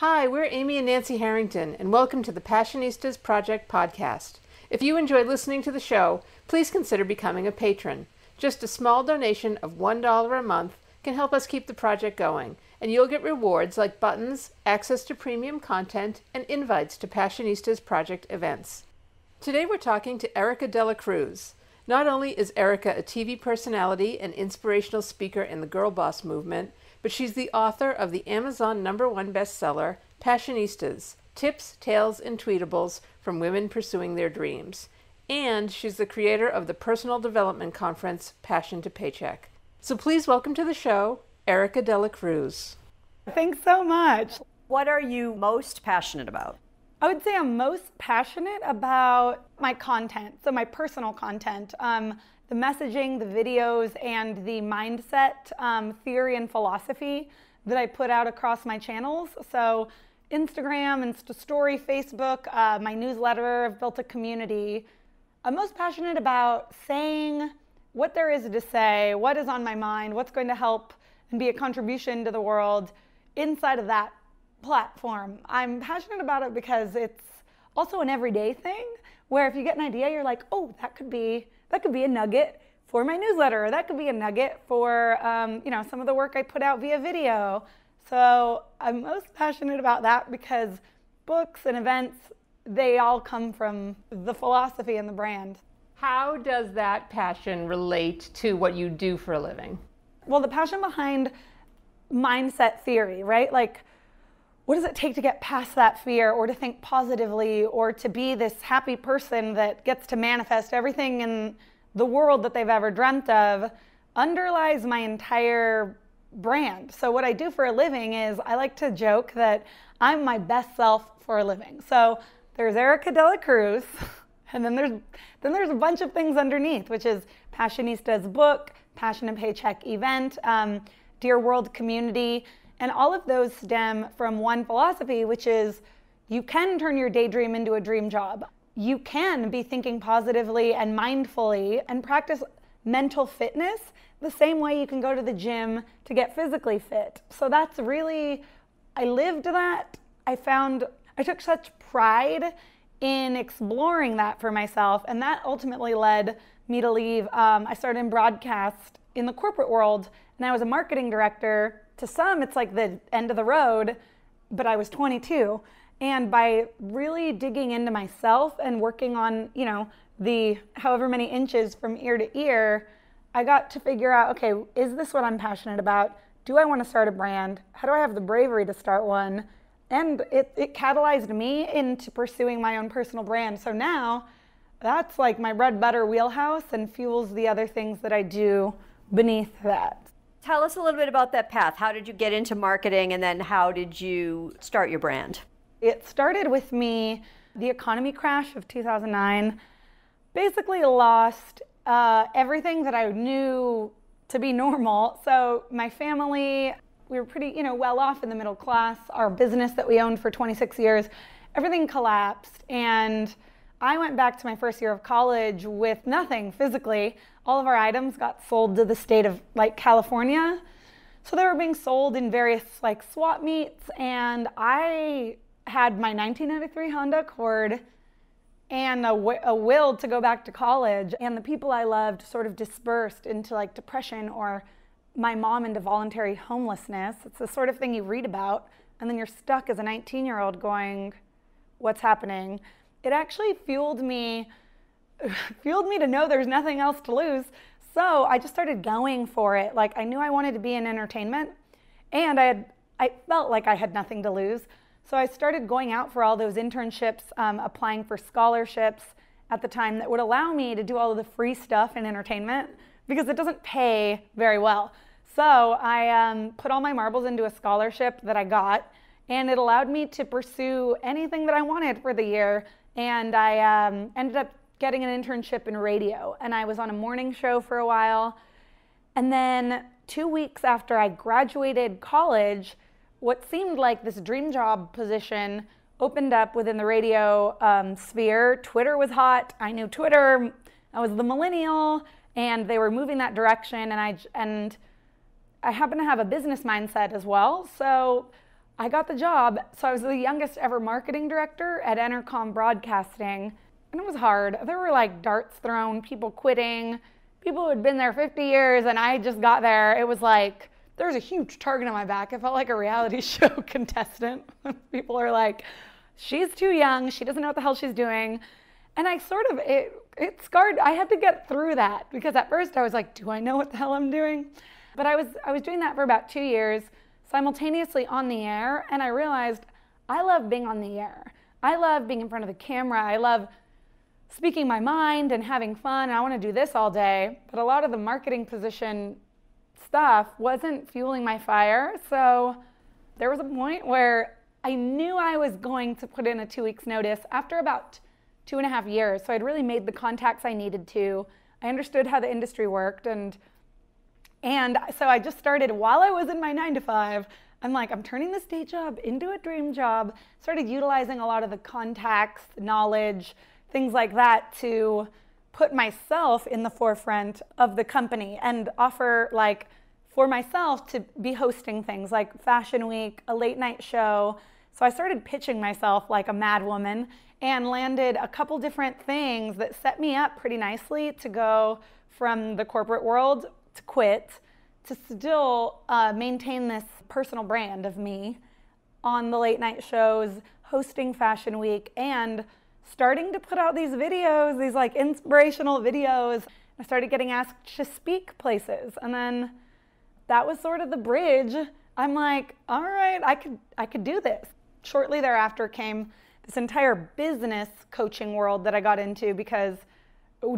Hi, we're Amy and Nancy Harrington, and welcome to the Passionistas Project podcast. If you enjoy listening to the show, please consider becoming a patron. Just a small donation of $1 a month can help us keep the project going, and you'll get rewards like buttons, access to premium content, and invites to Passionistas Project events. Today we're talking to Erica Dela Cruz. Not only is Erica a TV personality and inspirational speaker in the Girl Boss movement, but she's the author of the Amazon number one bestseller, Passionistas Tips, Tales, and Tweetables from Women Pursuing Their Dreams. And she's the creator of the personal development conference, Passion to Paycheck. So please welcome to the show, Erica Dela Cruz. Thanks so much. What are you most passionate about? I would say I'm most passionate about my content, so my personal content. Um, the messaging, the videos, and the mindset um, theory and philosophy that I put out across my channels. So Instagram, Insta Story, Facebook, uh, my newsletter, I've built a community. I'm most passionate about saying what there is to say, what is on my mind, what's going to help and be a contribution to the world inside of that platform. I'm passionate about it because it's also an everyday thing where if you get an idea, you're like, oh, that could be that could be a nugget for my newsletter. That could be a nugget for um, you know some of the work I put out via video. So I'm most passionate about that because books and events they all come from the philosophy and the brand. How does that passion relate to what you do for a living? Well, the passion behind mindset theory, right? Like what does it take to get past that fear or to think positively or to be this happy person that gets to manifest everything in the world that they've ever dreamt of underlies my entire brand. So, what I do for a living is I like to joke that I'm my best self for a living. So, there's Erica Dela Cruz, and then there's, then there's a bunch of things underneath, which is Passionista's book, Passion and Paycheck event, um, Dear World community. And all of those stem from one philosophy, which is you can turn your daydream into a dream job. You can be thinking positively and mindfully and practice mental fitness the same way you can go to the gym to get physically fit. So that's really, I lived that. I found, I took such pride in exploring that for myself. And that ultimately led me to leave. Um, I started in broadcast in the corporate world, and I was a marketing director to some, it's like the end of the road, but I was 22. And by really digging into myself and working on, you know, the however many inches from ear to ear, I got to figure out okay, is this what I'm passionate about? Do I want to start a brand? How do I have the bravery to start one? And it, it catalyzed me into pursuing my own personal brand. So now that's like my bread butter wheelhouse and fuels the other things that I do beneath that. Tell us a little bit about that path. How did you get into marketing and then how did you start your brand? It started with me, the economy crash of 2009. Basically, lost uh, everything that I knew to be normal. So, my family, we were pretty, you know, well off in the middle class. Our business that we owned for 26 years, everything collapsed. And I went back to my first year of college with nothing physically all of our items got sold to the state of like California. So they were being sold in various like swap meets and I had my 1993 Honda Accord and a, w- a will to go back to college and the people I loved sort of dispersed into like depression or my mom into voluntary homelessness. It's the sort of thing you read about and then you're stuck as a 19 year old going, what's happening? It actually fueled me fueled me to know there's nothing else to lose. So I just started going for it. Like I knew I wanted to be in entertainment and I had I felt like I had nothing to lose. So I started going out for all those internships, um, applying for scholarships at the time that would allow me to do all of the free stuff in entertainment because it doesn't pay very well. So I um, put all my marbles into a scholarship that I got, and it allowed me to pursue anything that I wanted for the year. And I um, ended up getting an internship in radio, and I was on a morning show for a while. And then two weeks after I graduated college, what seemed like this dream job position opened up within the radio um, sphere. Twitter was hot. I knew Twitter. I was the millennial, and they were moving that direction. And I and I happen to have a business mindset as well, so I got the job. So I was the youngest ever marketing director at Entercom Broadcasting and it was hard. There were like darts thrown, people quitting, people who had been there 50 years, and I just got there. It was like there was a huge target on my back. It felt like a reality show contestant. people are like, she's too young, she doesn't know what the hell she's doing. And I sort of it it scarred. I had to get through that because at first I was like, do I know what the hell I'm doing? But I was I was doing that for about 2 years simultaneously on the air and I realized I love being on the air. I love being in front of the camera. I love speaking my mind and having fun. And I want to do this all day. But a lot of the marketing position stuff wasn't fueling my fire. So there was a point where I knew I was going to put in a two weeks notice after about two and a half years. So I'd really made the contacts I needed to. I understood how the industry worked and and so I just started while I was in my nine to five. I'm like, I'm turning this day job into a dream job. Started utilizing a lot of the contacts, knowledge, things like that to put myself in the forefront of the company and offer like for myself to be hosting things like fashion week, a late night show. So I started pitching myself like a madwoman and landed a couple different things that set me up pretty nicely to go from the corporate world to quit to still uh, maintain this personal brand of me on the late night shows, hosting Fashion Week, and starting to put out these videos, these like inspirational videos. I started getting asked to speak places. And then that was sort of the bridge. I'm like, all right, I could I could do this. Shortly thereafter came this entire business coaching world that I got into because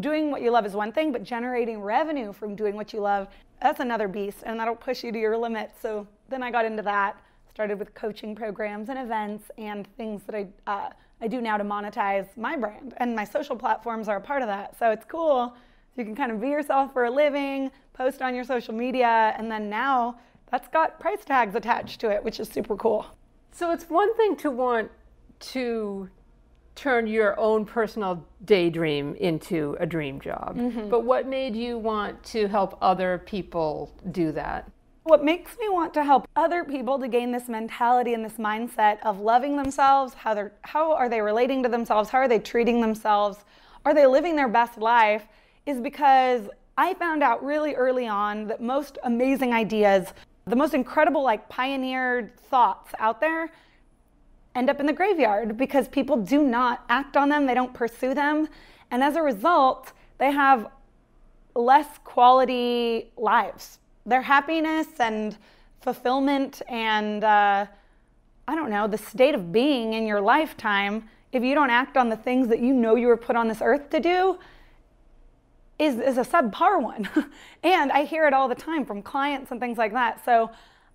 doing what you love is one thing, but generating revenue from doing what you love, that's another beast and that'll push you to your limit. So then I got into that, started with coaching programs and events and things that I uh, I do now to monetize my brand. And my social platforms are a part of that. So it's cool. you can kind of be yourself for a living, post on your social media, and then now that's got price tags attached to it, which is super cool. So it's one thing to want to turn your own personal daydream into a dream job. Mm-hmm. But what made you want to help other people do that? What makes me want to help other people to gain this mentality and this mindset of loving themselves, how they're how are they relating to themselves, how are they treating themselves, are they living their best life is because I found out really early on that most amazing ideas, the most incredible like pioneered thoughts out there end up in the graveyard because people do not act on them, they don't pursue them, and as a result, they have less quality lives their happiness and fulfillment and uh, I don't know, the state of being in your lifetime, if you don't act on the things that you know you were put on this earth to do, is, is a subpar one. and I hear it all the time from clients and things like that. So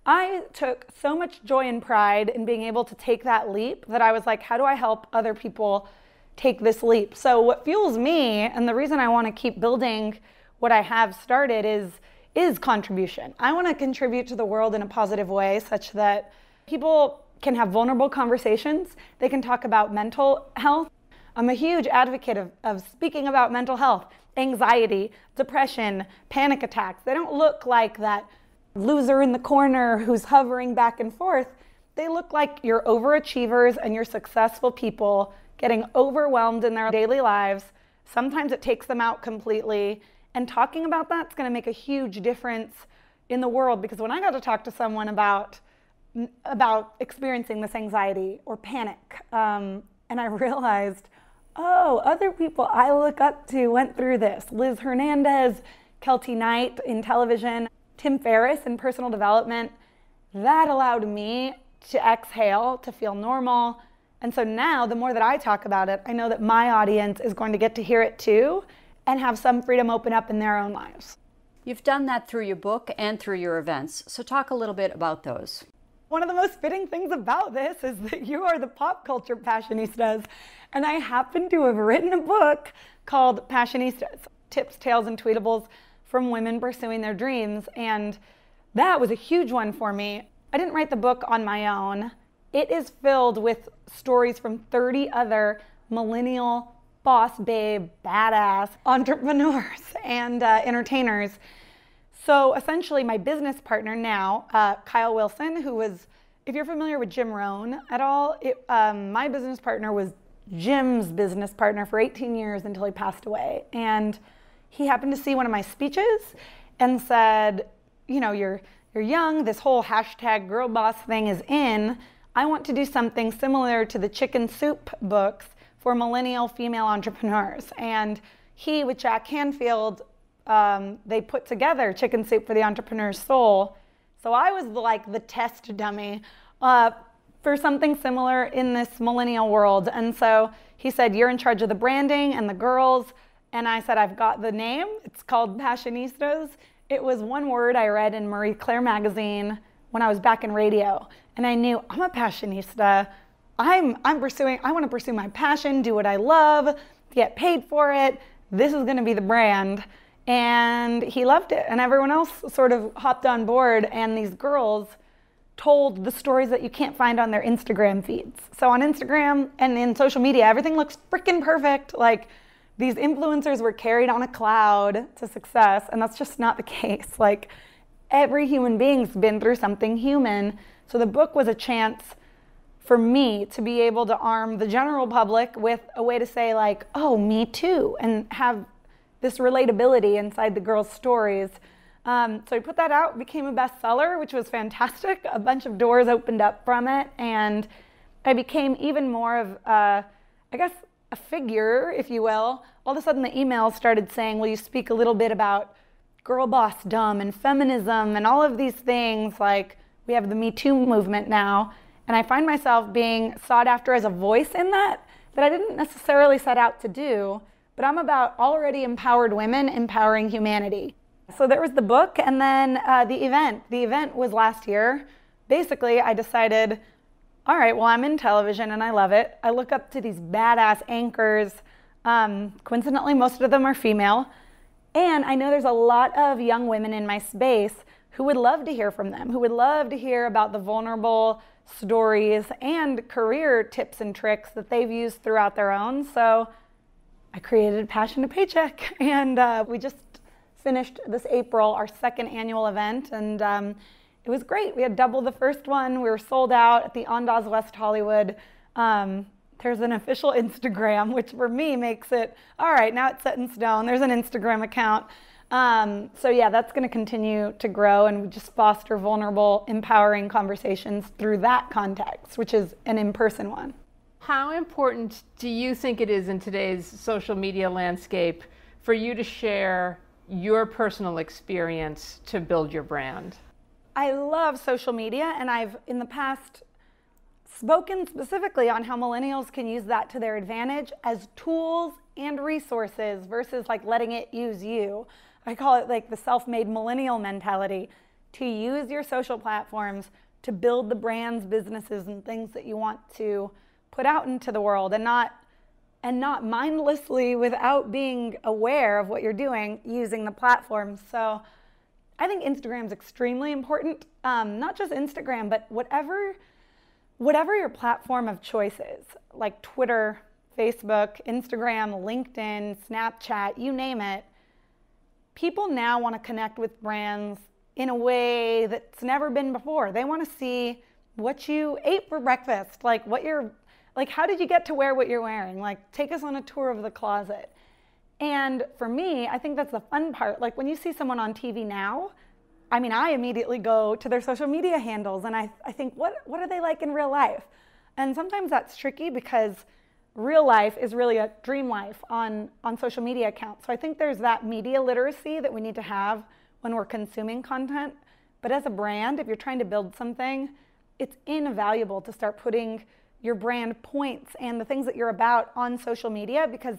I took so much joy and pride in being able to take that leap that I was like, how do I help other people take this leap? So, what fuels me and the reason I want to keep building what I have started is is contribution. I want to contribute to the world in a positive way such that people can have vulnerable conversations. They can talk about mental health. I'm a huge advocate of, of speaking about mental health, anxiety, depression, panic attacks. They don't look like that loser in the corner who's hovering back and forth. They look like your overachievers and your successful people getting overwhelmed in their daily lives. Sometimes it takes them out completely and talking about that's going to make a huge difference in the world because when I got to talk to someone about about experiencing this anxiety or panic, um, and I realized, oh, other people I look up to went through this. Liz Hernandez, Kelty Knight in television, Tim Ferriss in personal development. That allowed me to exhale, to feel normal. And so now, the more that I talk about it, I know that my audience is going to get to hear it too and have some freedom open up in their own lives. You've done that through your book and through your events, so talk a little bit about those. One of the most fitting things about this is that you are the pop culture passionistas, and I happen to have written a book called Passionistas Tips, Tales, and Tweetables from Women Pursuing Their Dreams. And that was a huge one for me. I didn't write the book on my own, it is filled with stories from 30 other millennial boss babe, badass entrepreneurs and uh, entertainers. So essentially, my business partner now, uh, Kyle Wilson, who was, if you're familiar with Jim Rohn at all, it, um, my business partner was Jim's business partner for 18 years until he passed away. And he happened to see one of my speeches and said, you know, you're you're young, this whole hashtag girl boss thing is in. I want to do something similar to the chicken soup books millennial female entrepreneurs. And he, with Jack Canfield, um, they put together Chicken Soup for the Entrepreneur's Soul. So I was like the test dummy uh, for something similar in this millennial world. And so he said, You're in charge of the branding and the girls. And I said, I've got the name. It's called Passionistas. It was one word I read in Marie Claire magazine when I was back in radio. And I knew I'm a passionista. I'm, I'm pursuing, I want to pursue my passion, do what I love, get paid for it. This is going to be the brand. And he loved it. And everyone else sort of hopped on board. And these girls told the stories that you can't find on their Instagram feeds. So on Instagram and in social media, everything looks freaking perfect. Like these influencers were carried on a cloud to success. And that's just not the case. Like every human being's been through something human. So the book was a chance for me to be able to arm the general public with a way to say like oh me too and have this relatability inside the girls stories um, so i put that out became a bestseller which was fantastic a bunch of doors opened up from it and i became even more of a, i guess a figure if you will all of a sudden the emails started saying will you speak a little bit about girl boss dumb and feminism and all of these things like we have the me too movement now and I find myself being sought after as a voice in that, that I didn't necessarily set out to do, but I'm about already empowered women empowering humanity. So there was the book and then uh, the event. The event was last year. Basically, I decided, all right, well, I'm in television and I love it. I look up to these badass anchors. Um, coincidentally, most of them are female. And I know there's a lot of young women in my space who would love to hear from them, who would love to hear about the vulnerable stories and career tips and tricks that they've used throughout their own. So I created Passion to Paycheck, and uh, we just finished this April our second annual event, and um, it was great. We had double the first one. We were sold out at the Ondas West Hollywood. Um, there's an official Instagram, which for me makes it all right. Now it's set in stone. There's an Instagram account. Um, so yeah, that's going to continue to grow, and just foster vulnerable, empowering conversations through that context, which is an in-person one. How important do you think it is in today's social media landscape for you to share your personal experience to build your brand? I love social media, and I've in the past spoken specifically on how millennials can use that to their advantage as tools and resources versus like letting it use you. I call it like the self made millennial mentality to use your social platforms to build the brands, businesses, and things that you want to put out into the world and not and not mindlessly without being aware of what you're doing using the platform. So I think Instagram is extremely important. Um, not just Instagram, but whatever whatever your platform of choice is, like Twitter, Facebook, Instagram, LinkedIn, Snapchat, you name it, people now want to connect with brands in a way that's never been before. They want to see what you ate for breakfast, like what you're like how did you get to wear what you're wearing? Like take us on a tour of the closet. And for me, I think that's the fun part. Like when you see someone on TV now, I mean, I immediately go to their social media handles and I, I think, what, what are they like in real life? And sometimes that's tricky because real life is really a dream life on, on social media accounts. So I think there's that media literacy that we need to have when we're consuming content. But as a brand, if you're trying to build something, it's invaluable to start putting your brand points and the things that you're about on social media because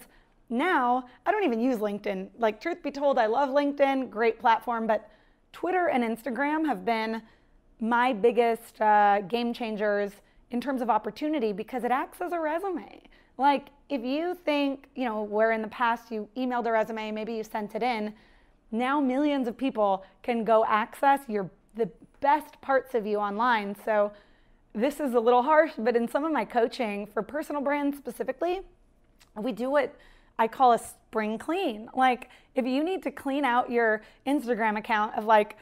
now I don't even use LinkedIn. Like, truth be told, I love LinkedIn, great platform, but Twitter and Instagram have been my biggest uh, game changers in terms of opportunity because it acts as a resume. Like if you think, you know, where in the past you emailed a resume, maybe you sent it in, now millions of people can go access your the best parts of you online. So this is a little harsh, but in some of my coaching for personal brands specifically, we do what I call a spring clean. Like if you need to clean out your Instagram account of like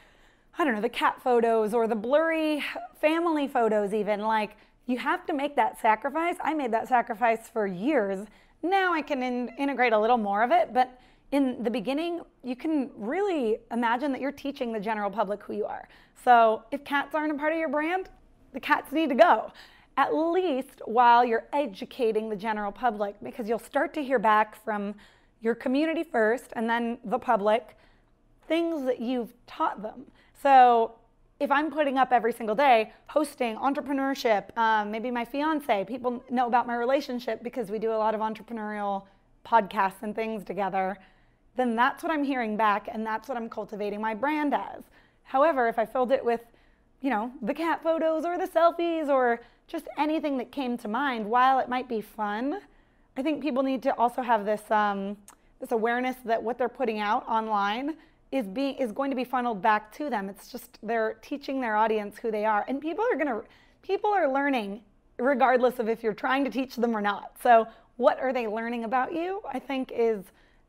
I don't know, the cat photos or the blurry family photos even like you have to make that sacrifice. I made that sacrifice for years. Now I can in- integrate a little more of it, but in the beginning, you can really imagine that you're teaching the general public who you are. So if cats aren't a part of your brand, the cats need to go, at least while you're educating the general public, because you'll start to hear back from your community first and then the public things that you've taught them. So if I'm putting up every single day, hosting, entrepreneurship, um, maybe my fiance, people know about my relationship because we do a lot of entrepreneurial podcasts and things together, then that's what I'm hearing back and that's what I'm cultivating my brand as. However, if I filled it with, you know, the cat photos or the selfies or just anything that came to mind, while it might be fun, I think people need to also have this um, this awareness that what they're putting out online is being is going to be funneled back to them. It's just they're teaching their audience who they are, and people are gonna people are learning regardless of if you're trying to teach them or not. So what are they learning about you? I think is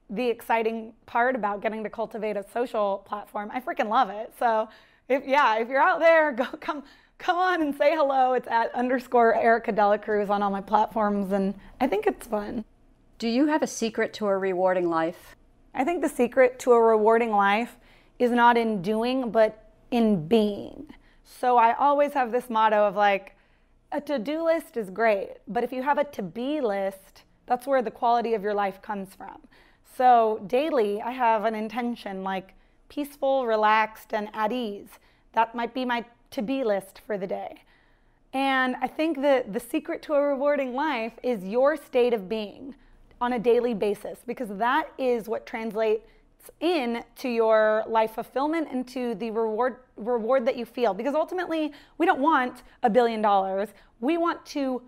the exciting part about getting to cultivate a social platform. I freaking love it. So if yeah, if you're out there, go come come on and say hello. It's at underscore Erica Dela Cruz on all my platforms, and I think it's fun. Do you have a secret to a rewarding life? I think the secret to a rewarding life is not in doing, but in being. So I always have this motto of like, a to do list is great, but if you have a to be list, that's where the quality of your life comes from. So daily, I have an intention like peaceful, relaxed, and at ease. That might be my to be list for the day. And I think that the secret to a rewarding life is your state of being on a daily basis because that is what translates in to your life fulfillment and to the reward reward that you feel because ultimately we don't want a billion dollars we want to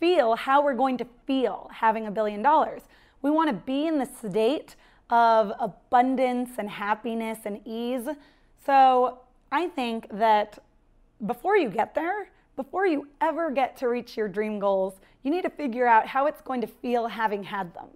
feel how we're going to feel having a billion dollars we want to be in the state of abundance and happiness and ease so i think that before you get there before you ever get to reach your dream goals you need to figure out how it's going to feel having had them.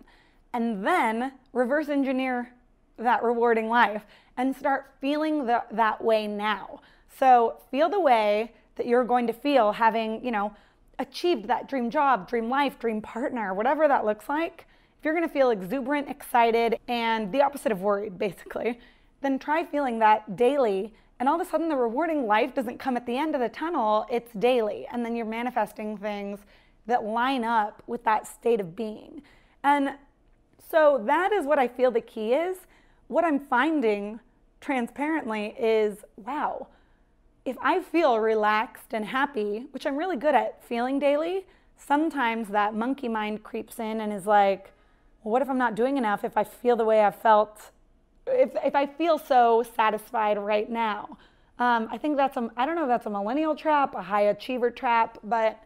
And then reverse engineer that rewarding life and start feeling the, that way now. So feel the way that you're going to feel having, you know, achieved that dream job, dream life, dream partner, whatever that looks like. If you're going to feel exuberant, excited, and the opposite of worried, basically, then try feeling that daily. And all of a sudden, the rewarding life doesn't come at the end of the tunnel, it's daily. And then you're manifesting things that line up with that state of being. And so that is what I feel the key is. What I'm finding transparently is wow, if I feel relaxed and happy, which I'm really good at feeling daily, sometimes that monkey mind creeps in and is like, well, what if I'm not doing enough if I feel the way I felt, if, if I feel so satisfied right now? Um, I think that's, a, I don't know if that's a millennial trap, a high achiever trap, but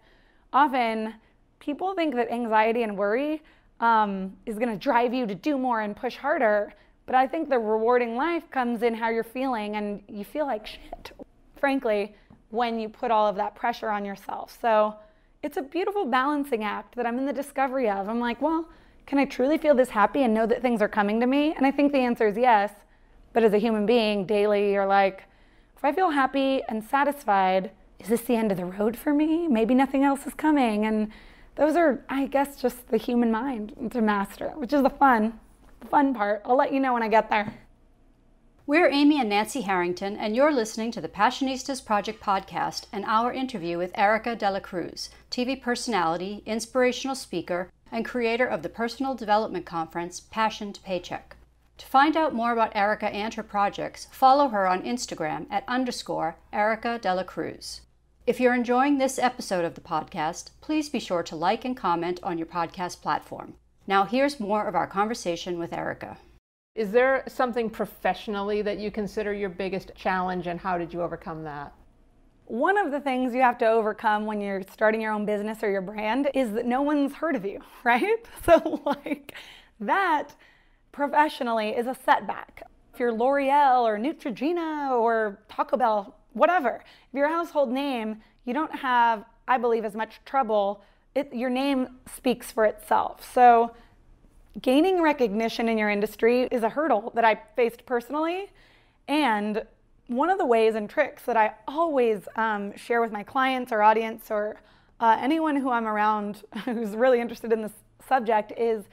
often people think that anxiety and worry um, is going to drive you to do more and push harder. But I think the rewarding life comes in how you're feeling and you feel like shit, frankly, when you put all of that pressure on yourself. So it's a beautiful balancing act that I'm in the discovery of. I'm like, well, can I truly feel this happy and know that things are coming to me? And I think the answer is yes. But as a human being, daily, you're like, if I feel happy and satisfied, is this the end of the road for me? Maybe nothing else is coming. And those are, I guess, just the human mind to master, which is the fun, the fun part. I'll let you know when I get there. We're Amy and Nancy Harrington, and you're listening to the Passionistas Project podcast and our interview with Erica Dela Cruz, TV personality, inspirational speaker, and creator of the personal development conference Passion to Paycheck. To find out more about Erica and her projects, follow her on Instagram at underscore Erica Dela Cruz. If you're enjoying this episode of the podcast, please be sure to like and comment on your podcast platform. Now, here's more of our conversation with Erica. Is there something professionally that you consider your biggest challenge, and how did you overcome that? One of the things you have to overcome when you're starting your own business or your brand is that no one's heard of you, right? So, like, that professionally is a setback. If you're L'Oreal or Neutrogena or Taco Bell, whatever. If you're a household name, you don't have, I believe, as much trouble. It, your name speaks for itself. So, gaining recognition in your industry is a hurdle that I faced personally. And one of the ways and tricks that I always um, share with my clients or audience or uh, anyone who I'm around who's really interested in this subject is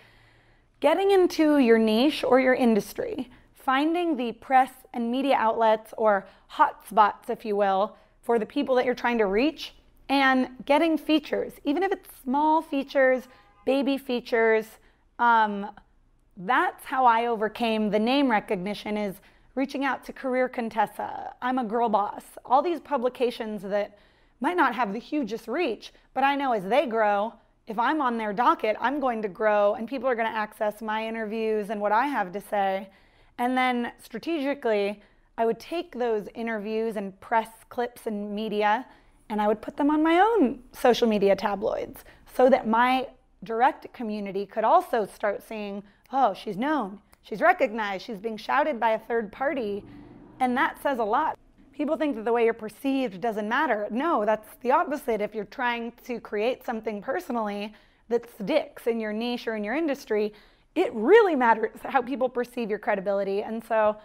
getting into your niche or your industry finding the press and media outlets or hotspots, if you will, for the people that you're trying to reach and getting features, even if it's small features, baby features. Um, that's how I overcame the name recognition is reaching out to Career Contessa, I'm a Girl Boss, all these publications that might not have the hugest reach, but I know as they grow, if I'm on their docket, I'm going to grow and people are going to access my interviews and what I have to say. And then strategically, I would take those interviews and press clips and media and I would put them on my own social media tabloids so that my direct community could also start seeing, oh, she's known, she's recognized, she's being shouted by a third party. And that says a lot. People think that the way you're perceived doesn't matter. No, that's the opposite. If you're trying to create something personally that sticks in your niche or in your industry, it really matters how people perceive your credibility. And so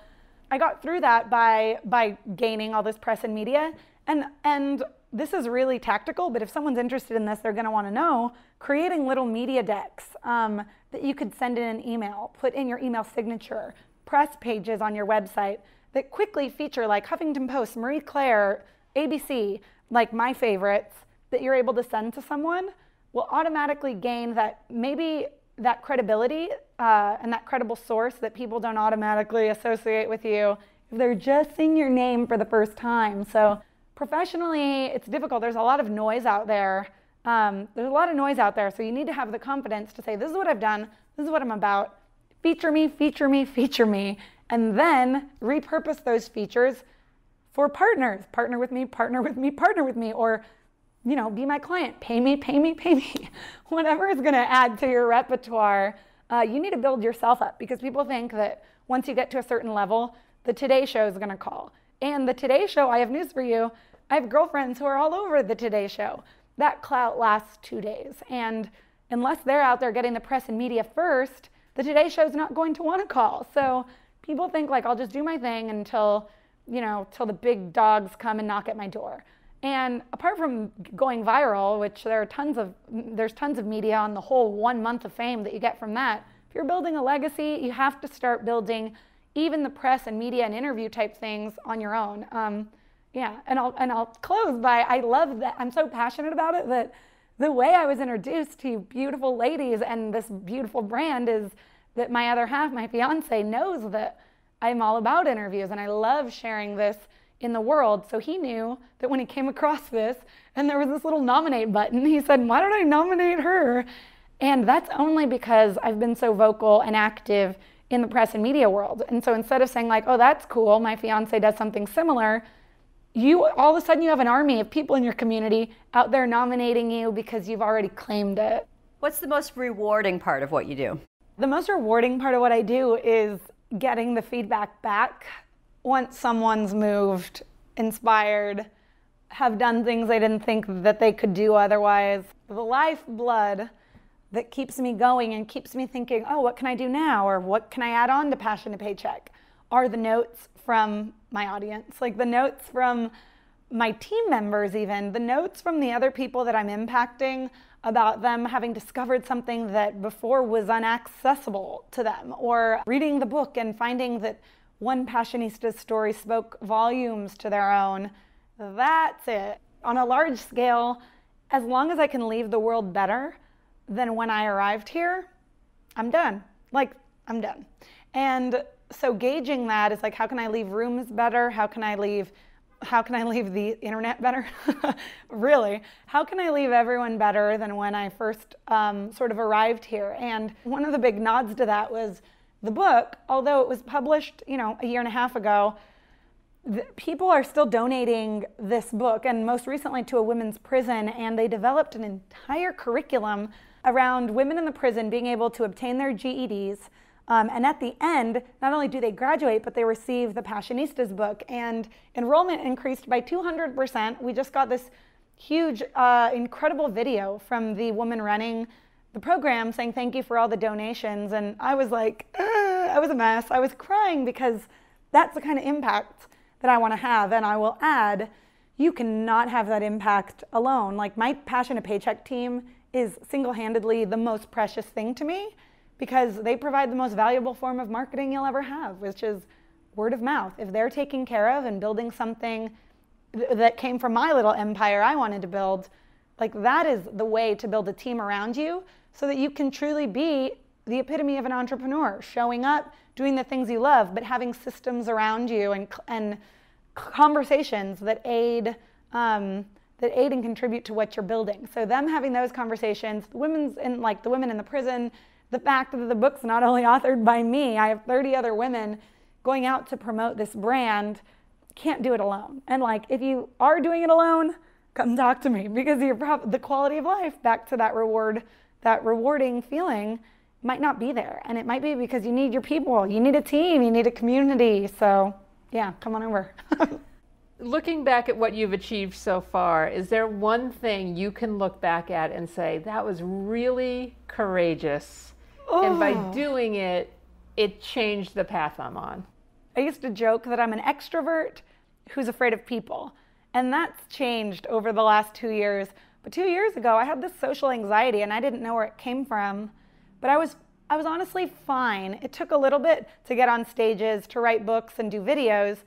I got through that by by gaining all this press and media. And and this is really tactical, but if someone's interested in this, they're going to want to know creating little media decks um, that you could send in an email, put in your email signature, press pages on your website that quickly feature like Huffington Post, Marie Claire, ABC, like my favorites that you're able to send to someone will automatically gain that maybe that credibility uh, and that credible source that people don't automatically associate with you if they're just seeing your name for the first time. So professionally, it's difficult. There's a lot of noise out there. Um, there's a lot of noise out there. So you need to have the confidence to say, this is what I've done. This is what I'm about. Feature me, feature me, feature me. And then repurpose those features for partners. Partner with me, partner with me, partner with me, or you know, be my client, pay me, pay me, pay me. Whatever is going to add to your repertoire, uh, you need to build yourself up because people think that once you get to a certain level, the Today Show is going to call. And the Today Show, I have news for you. I have girlfriends who are all over the Today Show. That clout lasts two days. And unless they're out there getting the press and media first, the Today Show is not going to want to call. So people think like I'll just do my thing until, you know, till the big dogs come and knock at my door. And apart from going viral, which there are tons of there's tons of media on the whole one month of fame that you get from that. If you're building a legacy, you have to start building even the press and media and interview type things on your own. Um, yeah, and I'll and I'll close by I love that I'm so passionate about it that the way I was introduced to beautiful ladies and this beautiful brand is that my other half, my fiance, knows that I'm all about interviews and I love sharing this in the world. So he knew that when he came across this and there was this little nominate button, he said, Why don't I nominate her? And that's only because I've been so vocal and active in the press and media world. And so instead of saying, like, oh, that's cool, my fiance does something similar, you all of a sudden you have an army of people in your community out there nominating you because you've already claimed it. What's the most rewarding part of what you do? The most rewarding part of what I do is getting the feedback back once someone's moved, inspired, have done things they didn't think that they could do otherwise, the lifeblood that keeps me going and keeps me thinking, oh, what can I do now? Or what can I add on to Passion to Paycheck? Are the notes from my audience, like the notes from my team members, even the notes from the other people that I'm impacting about them having discovered something that before was inaccessible to them, or reading the book and finding that one passionista's story spoke volumes to their own. That's it. On a large scale, as long as I can leave the world better than when I arrived here, I'm done. Like, I'm done. And so gauging that is like, how can I leave rooms better? How can I leave how can I leave the internet better? really, how can I leave everyone better than when I first um, sort of arrived here? And one of the big nods to that was the book, although it was published, you know, a year and a half ago, people are still donating this book and most recently to a women's prison and they developed an entire curriculum around women in the prison being able to obtain their GEDs um, and at the end not only do they graduate but they receive the passionistas book and enrollment increased by 200% we just got this huge uh, incredible video from the woman running the program saying thank you for all the donations. And I was like, I was a mess. I was crying because that's the kind of impact that I want to have. And I will add, you cannot have that impact alone. Like my Passion to Paycheck team is single handedly the most precious thing to me because they provide the most valuable form of marketing you'll ever have, which is word of mouth. If they're taking care of and building something th- that came from my little empire I wanted to build, like that is the way to build a team around you so that you can truly be the epitome of an entrepreneur, showing up, doing the things you love, but having systems around you and, and conversations that aid, um, that aid and contribute to what you're building. So them having those conversations, the women's in like the women in the prison, the fact that the book's not only authored by me, I have 30 other women going out to promote this brand, can't do it alone. And like if you are doing it alone, come talk to me because you're prob- the quality of life back to that reward that rewarding feeling might not be there. And it might be because you need your people, you need a team, you need a community. So, yeah, come on over. Looking back at what you've achieved so far, is there one thing you can look back at and say, that was really courageous? Oh. And by oh. doing it, it changed the path I'm on. I used to joke that I'm an extrovert who's afraid of people. And that's changed over the last two years but two years ago, I had this social anxiety and I didn't know where it came from, but I was, I was honestly fine. It took a little bit to get on stages, to write books, and do videos.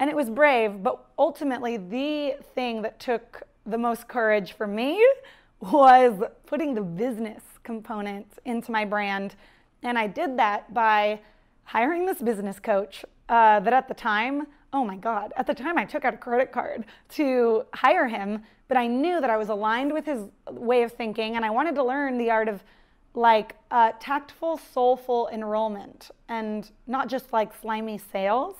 And it was brave, but ultimately, the thing that took the most courage for me was putting the business component into my brand. And I did that by hiring this business coach uh, that at the time, oh my God, at the time I took out a credit card to hire him but I knew that I was aligned with his way of thinking, and I wanted to learn the art of like uh, tactful, soulful enrollment and not just like slimy sales.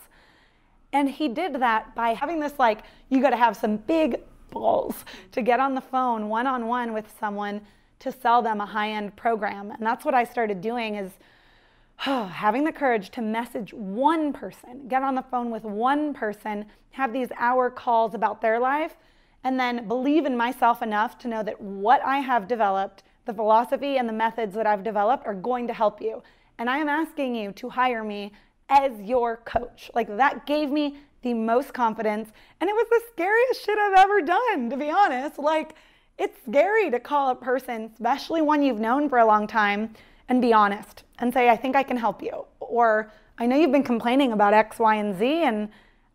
And he did that by having this like, you got to have some big balls to get on the phone one on one with someone to sell them a high end program. And that's what I started doing is oh, having the courage to message one person, get on the phone with one person, have these hour calls about their life and then believe in myself enough to know that what I have developed, the philosophy and the methods that I've developed are going to help you. And I am asking you to hire me as your coach. Like that gave me the most confidence. And it was the scariest shit I've ever done, to be honest. Like it's scary to call a person, especially one you've known for a long time, and be honest and say, I think I can help you. Or I know you've been complaining about X, Y, and Z, and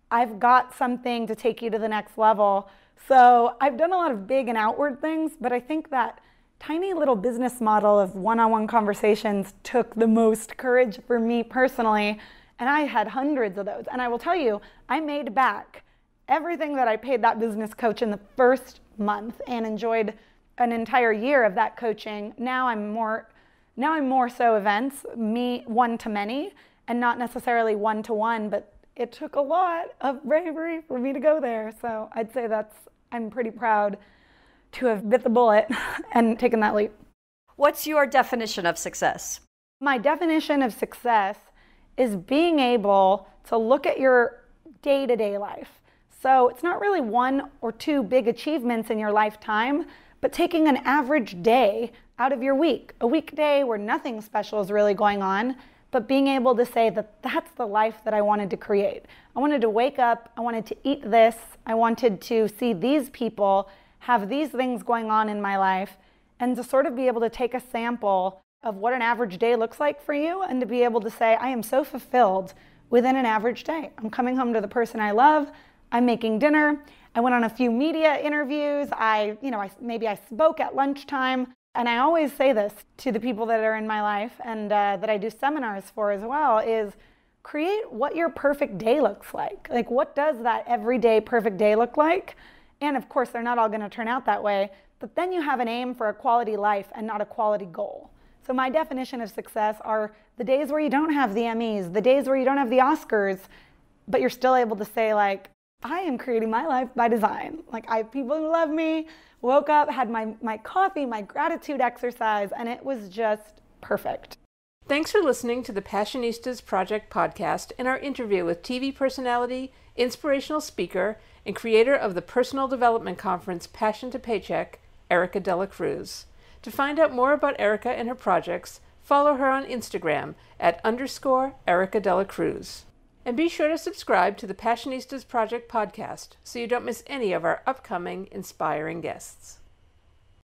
I've got something to take you to the next level so I've done a lot of big and outward things, but I think that tiny little business model of one on one conversations took the most courage for me personally. And I had hundreds of those. And I will tell you, I made back everything that I paid that business coach in the first month and enjoyed an entire year of that coaching. Now I'm more now I'm more so events, me one to many and not necessarily one to one, but it took a lot of bravery for me to go there. So I'd say that's, I'm pretty proud to have bit the bullet and taken that leap. What's your definition of success? My definition of success is being able to look at your day to day life. So it's not really one or two big achievements in your lifetime, but taking an average day out of your week, a weekday where nothing special is really going on, but being able to say that that's the life that I wanted to create. I wanted to wake up, I wanted to eat this, I wanted to see these people have these things going on in my life, and to sort of be able to take a sample of what an average day looks like for you and to be able to say, I am so fulfilled within an average day. I'm coming home to the person I love, I'm making dinner. I went on a few media interviews. I, you know, I, maybe I spoke at lunchtime and I always say this to the people that are in my life and uh, that I do seminars for as well is create what your perfect day looks like. Like, what does that everyday perfect day look like? And of course, they're not all going to turn out that way, but then you have an aim for a quality life and not a quality goal. So, my definition of success are the days where you don't have the Emmys, the days where you don't have the Oscars, but you're still able to say, like, I am creating my life by design. Like, I have people who love me, Woke up, had my, my coffee, my gratitude exercise, and it was just perfect. Thanks for listening to the Passionistas Project podcast and our interview with TV personality, inspirational speaker, and creator of the personal development conference Passion to Paycheck, Erica Dela Cruz. To find out more about Erica and her projects, follow her on Instagram at underscore Erica Dela Cruz. And be sure to subscribe to the Passionistas Project podcast so you don't miss any of our upcoming inspiring guests.